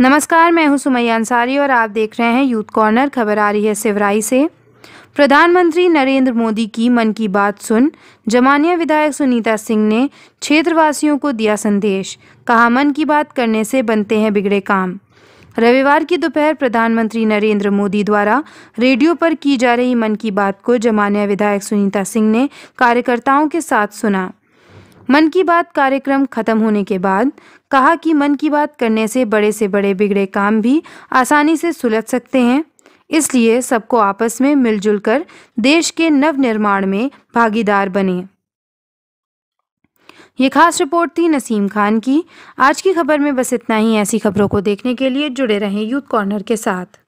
नमस्कार मैं हूं सुमैया अंसारी और आप देख रहे हैं यूथ कॉर्नर खबर आ रही है सिवराई से प्रधानमंत्री नरेंद्र मोदी की मन की बात सुन जमानिया विधायक सुनीता सिंह ने क्षेत्रवासियों को दिया संदेश कहा मन की बात करने से बनते हैं बिगड़े काम रविवार की दोपहर प्रधानमंत्री नरेंद्र मोदी द्वारा रेडियो पर की जा रही मन की बात को जमानिया विधायक सुनीता सिंह ने कार्यकर्ताओं के साथ सुना मन की बात कार्यक्रम खत्म होने के बाद कहा कि मन की बात करने से बड़े से बड़े बिगड़े काम भी आसानी से सुलझ सकते हैं इसलिए सबको आपस में मिलजुल कर देश के नवनिर्माण में भागीदार बने ये खास रिपोर्ट थी नसीम खान की आज की खबर में बस इतना ही ऐसी खबरों को देखने के लिए जुड़े रहें यूथ कॉर्नर के साथ